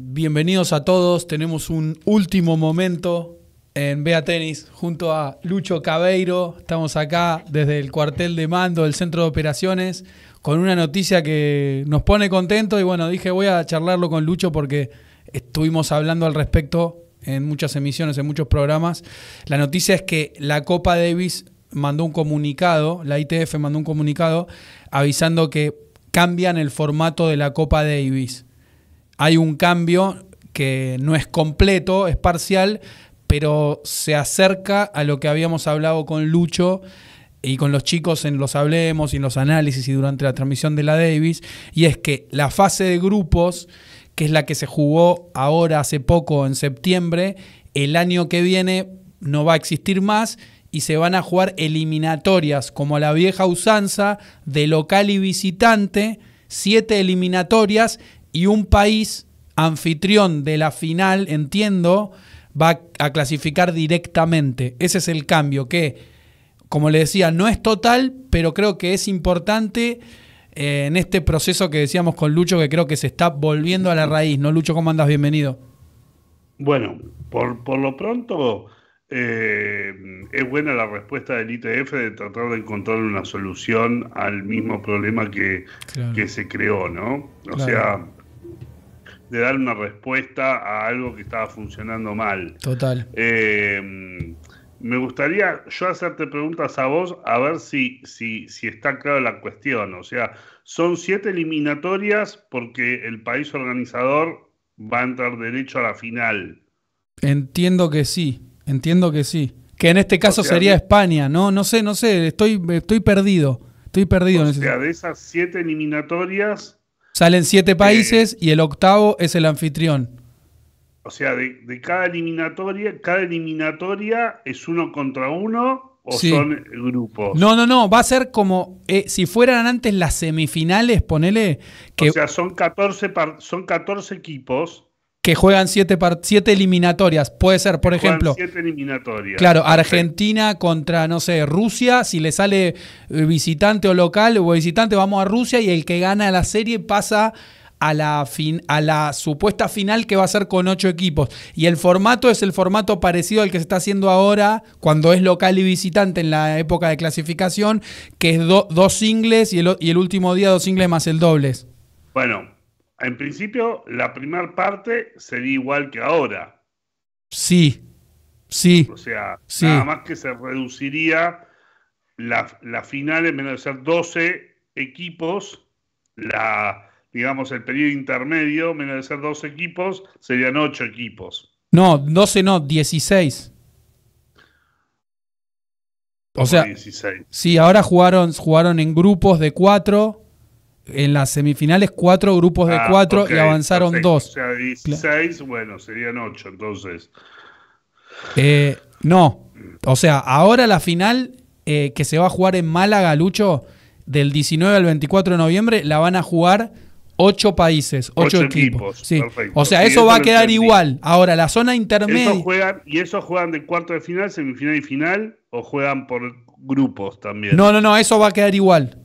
Bienvenidos a todos. Tenemos un último momento en Bea Tenis junto a Lucho Cabeiro. Estamos acá desde el cuartel de mando del centro de operaciones con una noticia que nos pone contentos. Y bueno, dije voy a charlarlo con Lucho porque estuvimos hablando al respecto en muchas emisiones, en muchos programas. La noticia es que la Copa Davis mandó un comunicado, la ITF mandó un comunicado avisando que cambian el formato de la Copa Davis hay un cambio que no es completo, es parcial, pero se acerca a lo que habíamos hablado con Lucho y con los chicos en los hablemos y en los análisis y durante la transmisión de la Davis, y es que la fase de grupos, que es la que se jugó ahora hace poco en septiembre, el año que viene no va a existir más y se van a jugar eliminatorias como la vieja usanza de local y visitante, siete eliminatorias y un país anfitrión de la final, entiendo, va a clasificar directamente. Ese es el cambio que, como le decía, no es total, pero creo que es importante eh, en este proceso que decíamos con Lucho, que creo que se está volviendo a la raíz. ¿No, Lucho? ¿Cómo andas? Bienvenido. Bueno, por, lo pronto eh, es buena la respuesta del ITF de tratar de encontrar una solución al mismo problema que, se creó, ¿no? O sea de dar una respuesta a algo que estaba funcionando mal. Total. Eh, me gustaría yo hacerte preguntas a vos a ver si, si está clara la cuestión. O sea, son siete eliminatorias porque el país organizador va a entrar derecho a la final. Entiendo que sí, entiendo que sí. Que en este caso sería España, ¿no? No sé, no sé, estoy, estoy perdido. Estoy perdido. O en sea, de esas siete eliminatorias, Salen siete eh, países eh, y el octavo es el anfitrión. O sea, de, cada eliminatoria, cada eliminatoria es uno contra uno o son grupos. No, no, no, va a ser como eh, si fueran antes las semifinales, ponele O sea, son 14, son 14 equipos que juegan siete, siete eliminatorias. Puede ser, por ejemplo. Siete eliminatorias. Claro, Argentina contra, no sé, Rusia. Si le sale eh, visitante o local o visitante, vamos a Rusia y el que gana la serie pasa a la, a la supuesta final que va a ser con ocho equipos. Y el formato es el formato parecido al que se está haciendo ahora cuando es local y visitante en la época de clasificación, que es dos singles y el, y el último día dos singles más el dobles. Bueno, en principio, la primera parte sería igual que ahora. Sí, sí. O sea, nada más que se reduciría la, la final en menos de ser 12 equipos, digamos, el periodo intermedio, en menos de ser 12 equipos, serían 8 equipos. No, 12 no, 16. O sea, sí, ahora jugaron, jugaron en grupos de 4 en las semifinales cuatro grupos de ah, cuatro y avanzaron dos. O sea, 16, bueno, serían ocho entonces. Eh, no, o sea, ahora la final eh, que se va a jugar en Málaga, Lucho, del 19 al 24 de noviembre, la van a jugar ocho países, ocho, equipos. Sí. O sea, eso, va a quedar igual. Ahora, la zona intermedia... ¿Y eso juegan de cuarto de final, semifinal y final? ¿O juegan por grupos también? No, no, no, eso va a quedar igual.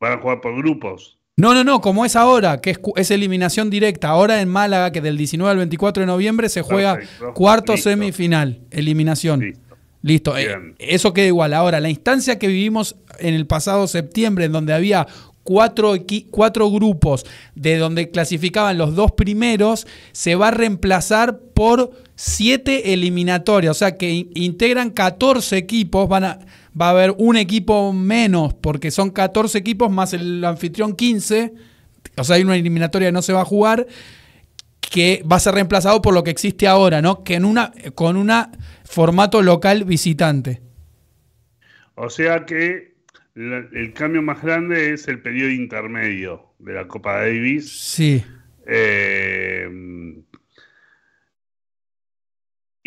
Van a jugar por grupos. No, no, no, como es ahora, que es, eliminación directa. Ahora en Málaga, que del 19 al 24 de noviembre se juega cuarto semifinal, eliminación. Listo. Eh, eso queda igual. Ahora, la instancia que vivimos en el pasado septiembre, en donde había Cuatro, cuatro, grupos de donde clasificaban los dos primeros, se va a reemplazar por siete eliminatorias. O sea que integran 14 equipos, van a, va a haber un equipo menos, porque son 14 equipos más el anfitrión 15, o sea, hay una eliminatoria que no se va a jugar, que va a ser reemplazado por lo que existe ahora, ¿no? Que en una, con un formato local visitante. O sea que el cambio más grande es el periodo intermedio de la Copa Davis. Sí. Eh,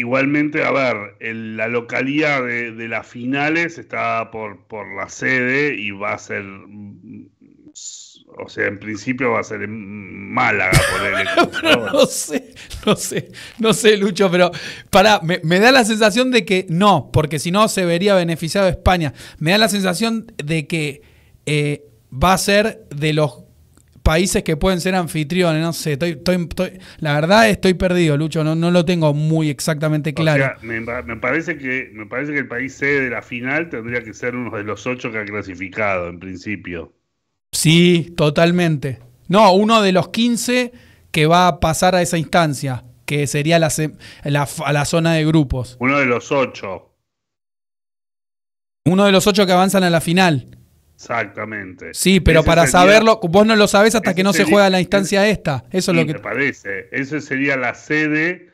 Igualmente, a ver, la localidad de, las finales está por, por la sede y va a ser. Mm, o sea, en principio va a ser en Málaga, por ejemplo. no sé, no sé, no sé, Lucho, pero para me, da la sensación de que no, porque si no se vería beneficiado España. Me da la sensación de que eh, va a ser de los países que pueden ser anfitriones, no sé, estoy, la verdad estoy perdido, Lucho, no, lo tengo muy exactamente claro. me, parece que, me parece que el país C de la final tendría que ser uno de los ocho que ha clasificado, en principio. Sí, totalmente. No, uno de los 15 que va a pasar a esa instancia, que sería la, la, la zona de grupos. Uno de los ocho. Uno de los ocho que avanzan a la final. Exactamente. Sí, pero para saberlo, vos no lo sabés hasta que no se juega la instancia esta. Eso es lo que. parece. Esa sería la sede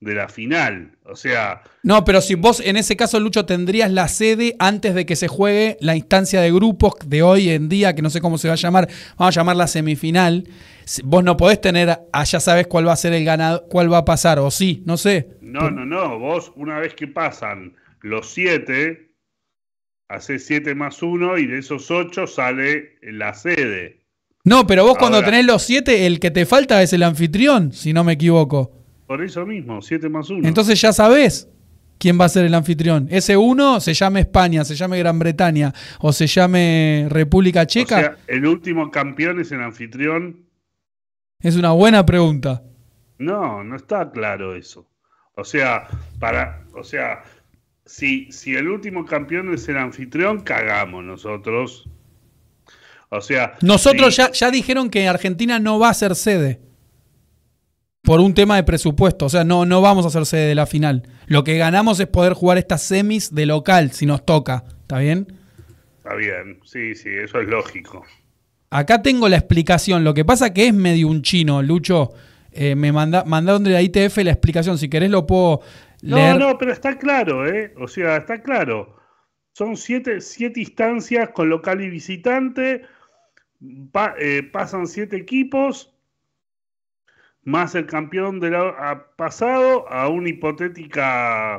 de la final. O sea. No, pero si vos en ese caso, Lucho, tendrías la sede antes de que se juegue la instancia de grupos de hoy en día, que no sé cómo se va a llamar, vamos a llamar la semifinal. Vos no podés tener, ah, ya sabes cuál va a ser el ganador, cuál va a pasar, o sí, no sé. No, no, no. Vos, una vez que pasan los siete, hace 7 más 1 y de esos 8 sale la sede. No, pero vos cuando tenés los 7, el que te falta es el anfitrión, si no me equivoco. Por eso mismo, 7 más 1. Entonces ya sabés quién va a ser el anfitrión. Ese 1 se llame España, se llame Gran Bretaña o se llame República Checa. O sea, el último campeón es el anfitrión. Es una buena pregunta. No, no está claro eso. O sea, para, o sea, si, si el último campeón es el anfitrión, cagamos nosotros. O sea. Nosotros ya, ya dijeron que Argentina no va a ser sede. Por un tema de presupuesto. O sea, no, no vamos a ser sede de la final. Lo que ganamos es poder jugar estas semis de local si nos toca. ¿Está bien? Está bien. Sí, sí, eso es lógico. Acá tengo la explicación. Lo que pasa que es medio un chino, Lucho. Eh, me manda, mandaron de la ITF la explicación. Si querés lo puedo no, no, pero está claro, ¿eh? O sea, está claro. Son siete, siete instancias con local y visitante. Eh, pasan siete equipos, más el campeón ha pasado a una hipotética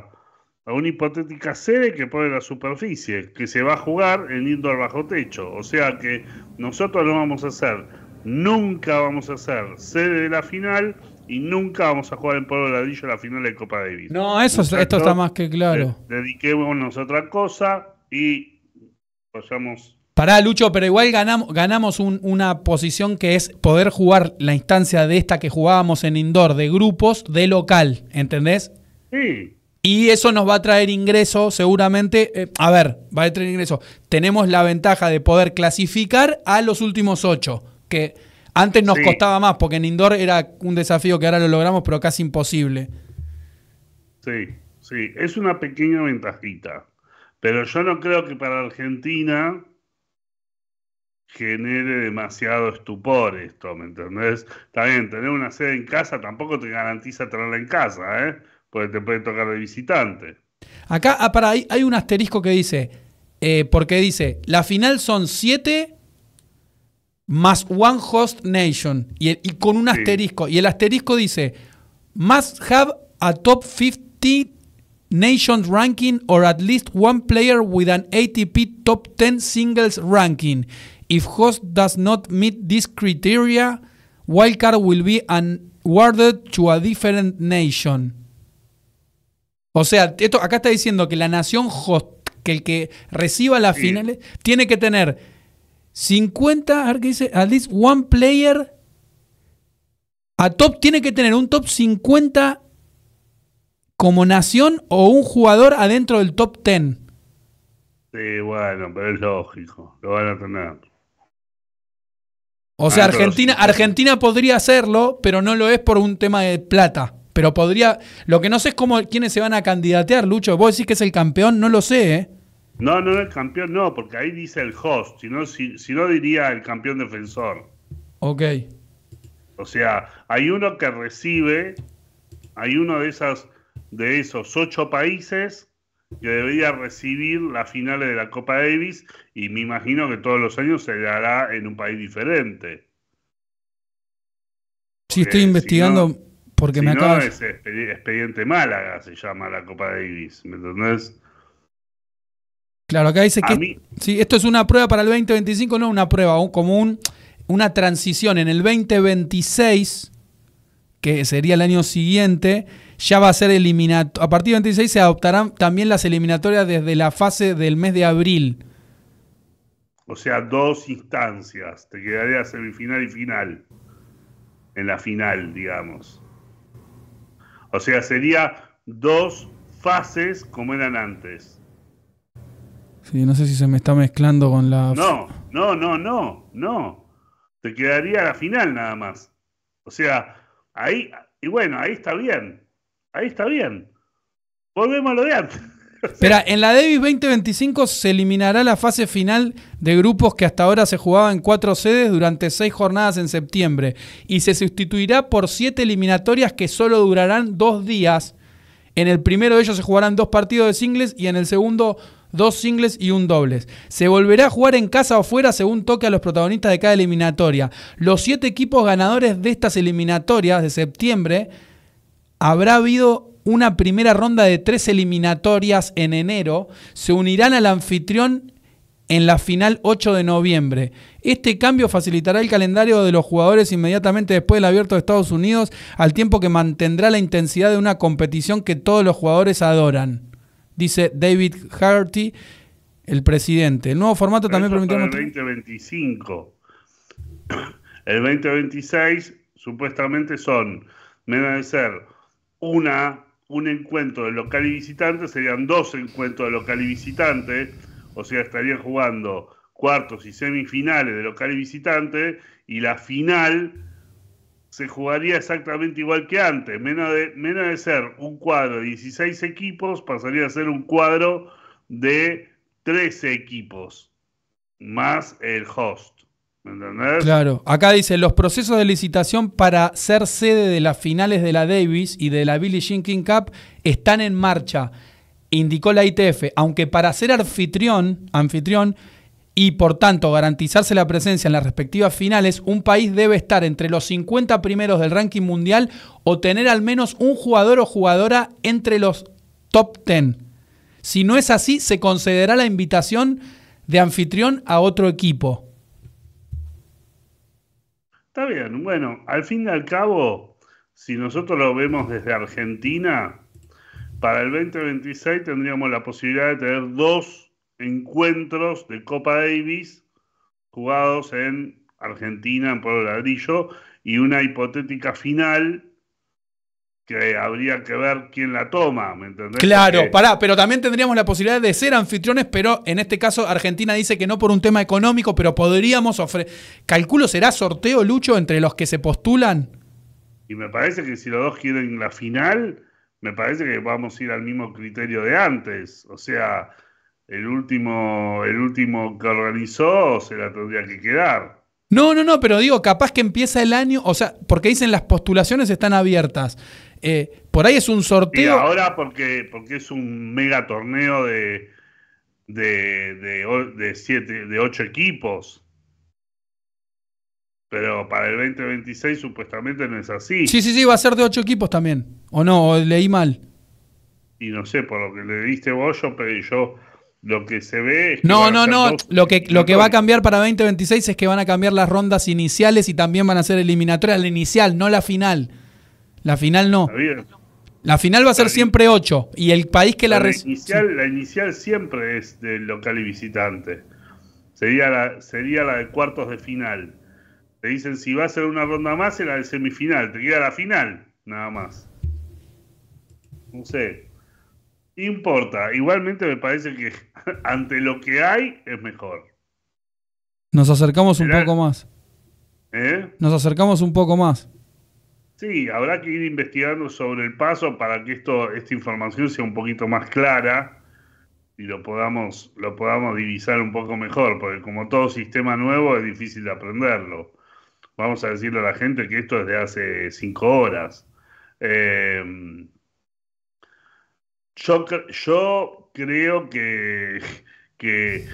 a una hipotética sede que pone la superficie, que se va a jugar en indoor bajo techo. O sea que nosotros no vamos a hacer, nunca vamos a hacer sede de la final y nunca vamos a jugar en polvo ladrillo la final de Copa Davis. No, eso, esto está más que claro. Dediquémonos a otra cosa y vayamos. Pará, Lucho, pero igual ganamos, ganamos una posición que es poder jugar la instancia de esta que jugábamos en indoor, de grupos, de local, ¿entendés? Sí. Y eso nos va a traer ingreso, seguramente. Eh, a ver, va a traer ingreso. Tenemos la ventaja de poder clasificar a los últimos ocho, que antes nos costaba más, porque en indoor era un desafío que ahora lo logramos, pero casi imposible. Sí, sí, es una pequeña ventajita. Pero yo no creo que para Argentina genere demasiado estupor esto, ¿me entendés? También tener una sede en casa tampoco te garantiza tenerla en casa, ¿eh? Porque te puede tocar de visitante. Acá, ah, para, hay, un asterisco que dice, eh, porque dice, la final son siete más One Host Nation y, con un asterisco. Y el asterisco dice, must have a top 50 nations ranking or at least one player with an ATP top 10 singles ranking. If host does not meet this criteria, wildcard will be awarded to a different nation. O sea, esto acá está diciendo que la nación host, que el que reciba las finales, tiene que tener 50, a ver qué dice, at least one player. A top tiene que tener un top 50 como nación o un jugador adentro del top 10. Sí, bueno, pero es lógico, lo van a tener. O sea, ah, Argentina, Argentina podría hacerlo, pero no lo es por un tema de plata. Pero podría. Lo que no sé es cómo quiénes se van a candidatear, Lucho. Vos decís que es el campeón, no lo sé, ¿eh? No, no, el campeón no, porque ahí dice el host, sino, si, no diría el campeón defensor. Ok. O sea, hay uno que recibe, hay uno de, esas, de esos ocho países que debería recibir las finales de la Copa Davis y me imagino que todos los años se dará en un país diferente. Sí, estoy investigando porque me no expediente Málaga se llama la Copa Davis, ¿me entendés? Claro, acá dice que esto es una prueba para el 2025, no una prueba, como una transición. En el 2026, que sería el año siguiente, ya va a ser eliminado A partir del 26 se adoptarán también las eliminatorias desde la fase del mes de abril. O sea, dos instancias. Te quedaría semifinal y final. En la final, digamos. O sea, sería dos fases como eran antes no sé si se me está mezclando con la. No, no, no, no, no. Te quedaría la final nada más. O sea, ahí. Y bueno, ahí está bien. Ahí está bien. Volvemos a lo de antes. Espera, en la Davis 2025 se eliminará la fase final de grupos que hasta ahora se jugaba en cuatro sedes durante seis jornadas en septiembre y se sustituirá por siete eliminatorias que solo durarán dos días. En el primero de ellos se jugarán dos partidos de singles y en el segundo dos singles y un dobles. Se volverá a jugar en casa o fuera según toque a los protagonistas de cada eliminatoria. Los siete equipos ganadores de estas eliminatorias de septiembre habrá habido una primera ronda de tres eliminatorias en enero, se unirán al anfitrión en la final 8 de noviembre. Este cambio facilitará el calendario de los jugadores inmediatamente después del abierto de Estados Unidos, al tiempo que mantendrá la intensidad de una competición que todos los jugadores adoran dice David Harty, el presidente. El nuevo formato también permitirá... El 2025. El 2026 supuestamente son, menos de ser una, un encuentro de local y visitante, serían dos encuentros de local y visitante, o sea, estarían jugando cuartos y semifinales de local y visitante, y la final se jugaría exactamente igual que antes. Menos de, menos de ser un cuadro de 16 equipos, pasaría a ser un cuadro de 13 equipos, más el host. ¿Me entendés? Claro, acá dice, los procesos de licitación para ser sede de las finales de la Davis y de la Billie Jean King Cup están en marcha, indicó la ITF, aunque para ser anfitrión, anfitrión y por tanto garantizarse la presencia en las respectivas finales, un país debe estar entre los 50 primeros del ranking mundial o tener al menos un jugador o jugadora entre los top 10. Si no es así, se concederá la invitación de anfitrión a otro equipo. Está bien, bueno, al fin y al cabo, si nosotros lo vemos desde Argentina, para el 2026 tendríamos la posibilidad de tener dos encuentros de Copa Davis jugados en Argentina, en Pueblo Ladrillo, y una hipotética final que habría que ver quién la toma, ¿me entendés? Claro, pero también tendríamos la posibilidad de ser anfitriones, pero en este caso Argentina dice que no por un tema económico, pero podríamos ofrecer... Calculo, ¿será sorteo, Lucho, entre los que se postulan? Y me parece que si los dos quieren la final, me parece que vamos a ir al mismo criterio de antes. O sea, el último, el último que organizó se la tendría que quedar. No, no, no, pero digo, capaz que empieza el año, o sea, porque dicen las postulaciones están abiertas. Eh, por ahí es un sorteo. Y ahora porque, porque es un mega torneo de, de, de, siete, de ocho equipos. Pero para el 2026 supuestamente no es así. Sí, sí, sí, va a ser de ocho equipos también. ¿O no? ¿O leí mal? Y no sé, por lo que le diste vos, pero yo lo que se ve. Es no, no, no. Lo que, lo que va a cambiar para 2026 es que van a cambiar las rondas iniciales y también van a ser eliminatorias. La inicial, no la final. La final no. La final va a ser siempre 8. Y el país que la, inicial, La inicial siempre es del local y visitante. Sería la, sería la de cuartos de final. Te dicen si va a ser una ronda más, es la de semifinal. Te queda la final, nada más. No sé. Importa. Igualmente me parece que ante lo que hay es mejor. Nos acercamos un poco más. ¿Eh? Nos acercamos un poco más. Sí, habrá que ir investigando sobre el paso para que esto, esta información sea un poquito más clara y lo podamos, lo podamos divisar un poco mejor, porque como todo sistema nuevo es difícil de aprenderlo. Vamos a decirle a la gente que esto es de hace cinco horas. Eh, yo, creo que,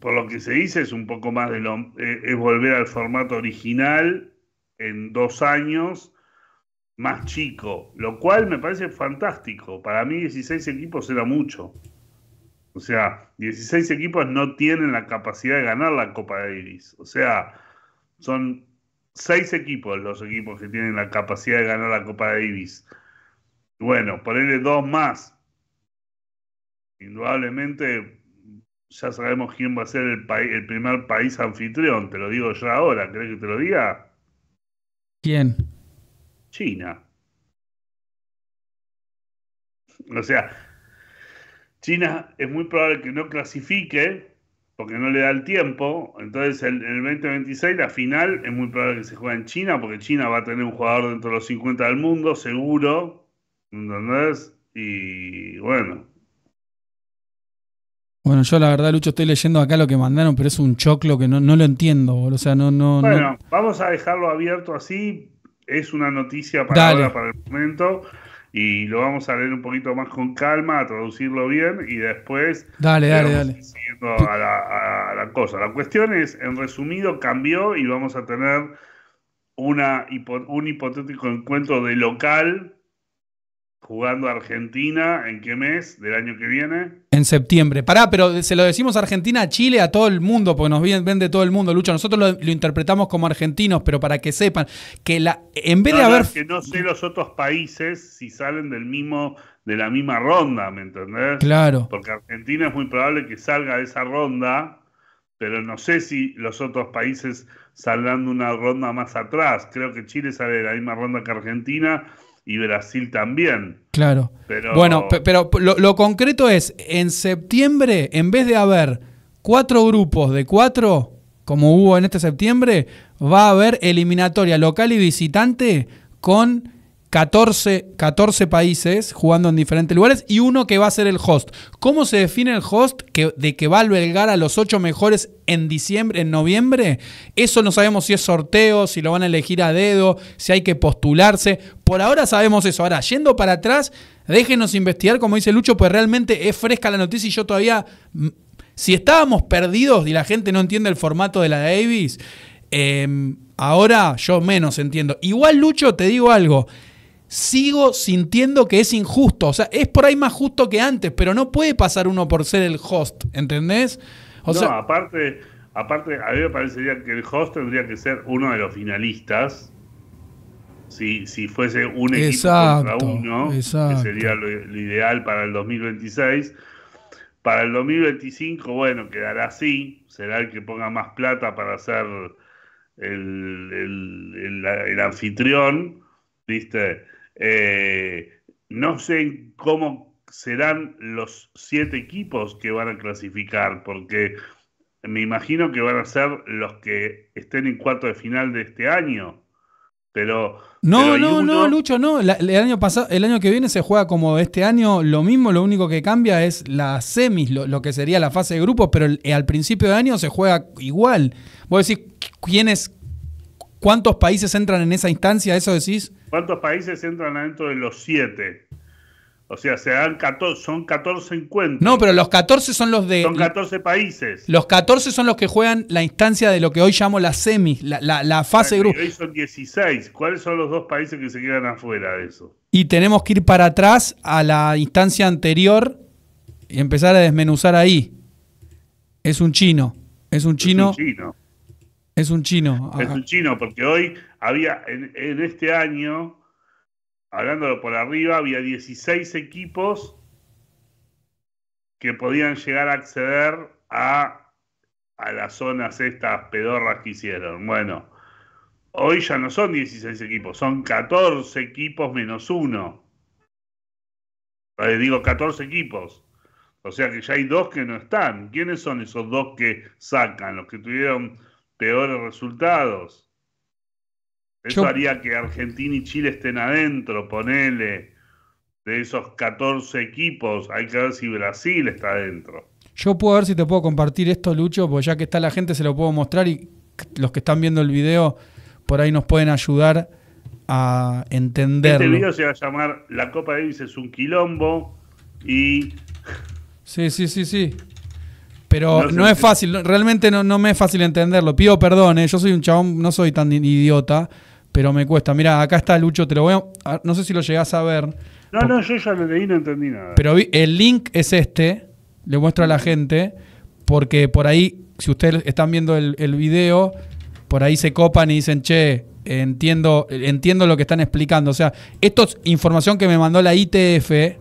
por lo que se dice es un poco más de lo... Eh, es volver al formato original en dos años más chico, lo cual me parece fantástico. Para mí 16 equipos era mucho. O sea, 16 equipos no tienen la capacidad de ganar la Copa de Davis. O sea, son 6 equipos los equipos que tienen la capacidad de ganar la Copa de Davis. Bueno, ponerle dos más. Indudablemente ya sabemos quién va a ser el, el primer país anfitrión, te lo digo ya ahora, ¿crees que te lo diga? ¿Quién? China. O sea, China es muy probable que no clasifique porque no le da el tiempo. Entonces, el, el 2026, la final, es muy probable que se juegue en China porque China va a tener un jugador dentro de los 50 del mundo, seguro. ¿Entendés? Y bueno. Bueno, yo la verdad, Lucho, estoy leyendo acá lo que mandaron, pero es un choclo que no, lo entiendo. O sea, no, no. Bueno, vamos a dejarlo abierto así. Es una noticia para para el momento. Y lo vamos a leer un poquito más con calma, a traducirlo bien y después. Dale, dale, dale. Siguiendo a la, a la cosa. La cuestión es, en resumido, cambió y vamos a tener una, un hipotético encuentro de local jugando Argentina, ¿en qué mes del año que viene? En septiembre. Pará, pero se lo decimos Argentina, Chile, a todo el mundo, porque nos vende todo el mundo, Lucho. Nosotros lo, interpretamos como argentinos, pero para que sepan que la en vez de haber... No, que no sé los otros países si salen del mismo de la misma ronda, ¿me entendés? Claro. Porque Argentina es muy probable que salga de esa ronda, pero no sé si los otros países saldrán de una ronda más atrás. Creo que Chile sale de la misma ronda que Argentina, y Brasil también. Claro. Pero... Bueno, pero lo, lo concreto es, en septiembre, en vez de haber cuatro grupos de cuatro, como hubo en este septiembre, va a haber eliminatoria local y visitante con 14, países jugando en diferentes lugares y uno que va a ser el host. ¿Cómo se define el host que, de que va a albergar a los 8 mejores en diciembre, en noviembre? Eso no sabemos si es sorteo, si lo van a elegir a dedo, si hay que postularse. Por ahora sabemos eso. Ahora, yendo para atrás, déjenos investigar, como dice Lucho, pues realmente es fresca la noticia y yo todavía... Mm, si estábamos perdidos y la gente no entiende el formato de la Davis, em, ahora yo menos entiendo. Igual, Lucho, te digo algo sigo sintiendo que es injusto. O sea, es por ahí más justo que antes, pero no puede pasar uno por ser el host, ¿entendés? no, aparte, aparte, a mí me parecería que el host tendría que ser uno de los finalistas. Si, fuese un equipo contra uno, que sería lo, ideal para el 2026. Para el 2025, bueno, quedará así. Será el que ponga más plata para ser el, anfitrión, ¿viste? Eh, no sé cómo serán los siete equipos que van a clasificar, porque me imagino que van a ser los que estén en cuarto de final de este año. Pero. No, no, no, Lucho, no. el, año pasado, el año que viene se juega como este año lo mismo, lo único que cambia es la semis, lo, que sería la fase de grupos, pero al principio de año se juega igual. Vos decís, ¿quiénes, cuántos países entran en esa instancia? ¿Eso decís? ¿Cuántos países entran adentro de los siete? O sea, se 14, son 14 encuentros. No, pero los 14 son los de... Son 14 países. Los 14 son los que juegan la instancia de lo que hoy llamo la semi, la, la fase grupo. Hoy son 16. ¿Cuáles son los dos países que se quedan afuera de eso? Y tenemos que ir para atrás a la instancia anterior y empezar a desmenuzar ahí. Es un chino. Es un chino. Es un chino. Es un chino. Es un chino, porque hoy había, en, este año, hablándolo por arriba, había 16 equipos que podían llegar a acceder a, a las zonas estas pedorras que hicieron. Bueno, hoy ya no son 16 equipos, son 14 equipos menos uno. Eh, digo, 14 equipos. O sea que ya hay dos que no están. ¿Quiénes son esos dos que sacan? Los que tuvieron peores resultados. Eso haría que Argentina y Chile estén adentro, ponele. De esos 14 equipos, hay que ver si Brasil está adentro. Yo puedo ver si te puedo compartir esto, Lucho, porque ya que está la gente se lo puedo mostrar y los que están viendo el video por ahí nos pueden ayudar a entender. Este video se va a llamar La Copa Davis es un quilombo y... Sí, sí, sí, sí. Pero no, es fácil, realmente no, me es fácil entenderlo. Pido perdón, eh, yo soy un chabón, no soy tan idiota, pero me cuesta. Mira, acá está Lucho, te lo voy a. No sé si lo llegás a ver. No, no, yo ya lo leí, no entendí nada. Pero el link es este, le muestro a la gente, porque por ahí, si ustedes están viendo el, el video, por ahí se copan y dicen, che, entiendo, entiendo lo que están explicando. O sea, esto es información que me mandó la ITF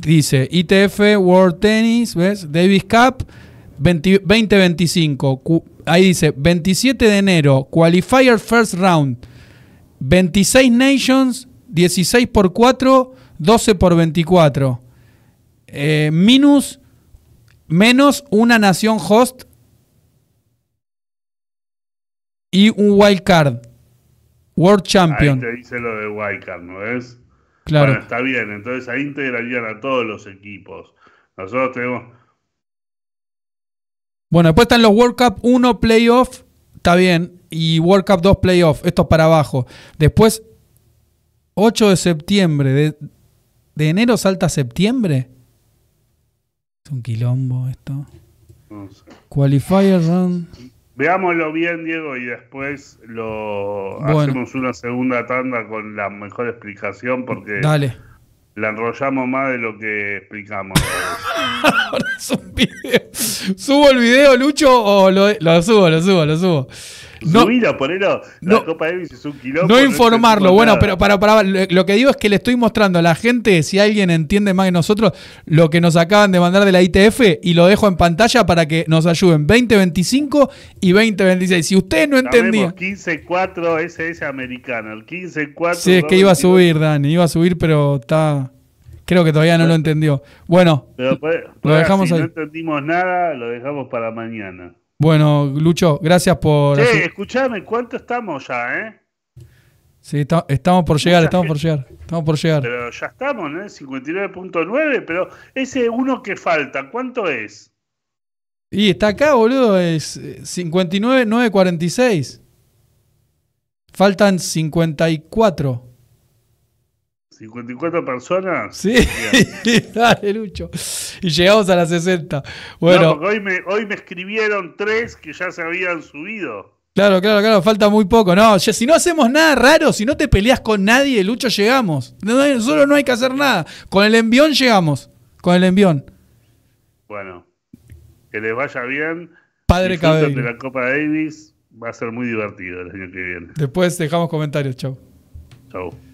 Dice ITF World Tennis, ¿ves? Davis Cup 2025. ahí dice 27 de enero, Qualifier First Round. 26 Nations, 16 por 4, 12 por 24. Eh, minus, menos una nación host y un wildcard. World Champion. Ahí te dice lo de wildcard, ¿no es? Bueno, está bien, entonces ahí integrarían a todos los equipos. Nosotros tenemos... Bueno, después están los World Cup 1 Playoff, está bien, y World Cup 2 Playoff, esto es para abajo. Después, 8 de septiembre, de, enero salta a septiembre. Es un quilombo esto. Qualifier Round. Veámoslo bien, Diego, y después lo hacemos una segunda tanda con la mejor explicación porque la enrollamos más de lo que explicamos. ¿Subo el video, Lucho, o lo subo, lo subo, lo subo? No, ponelo. no, informarlo. bueno, pero para, para, lo que digo es que le estoy mostrando a la gente, si alguien entiende más que nosotros, lo que nos acaban de mandar de la ITF y lo dejo en pantalla para que nos ayuden. 2025 y 2026. Si ustedes no entendían. 15-4 SS americano El 15-4. Sí, es que iba a subir, Dani. Iba a subir, pero está. Creo que todavía no lo entendió. Bueno, lo dejamos si No entendimos nada, lo dejamos para mañana. Bueno, Lucho, gracias por. Sí, ¿cuánto estamos ya, eh? Sí, estamos por llegar, estamos por llegar, estamos por llegar. Pero ya estamos, ¿no? 59.9, pero ese uno que falta, ¿cuánto es? Y está acá, boludo, es 59.946. Eh, Faltan 54. 54 personas. Sí, dale, Lucho. Y llegamos a las 60. Bueno, hoy me, hoy me escribieron tres que ya se habían subido. Claro, claro, claro, falta muy poco. No, si no hacemos nada raro, si no te peleas con nadie, Lucho, llegamos. solo no hay que hacer nada. Con el envión llegamos. Con el envión. Bueno, que les vaya bien. Padre Cabello. de la Copa Davis. Va a ser muy divertido el año que viene. Después dejamos comentarios. Chau. Chau.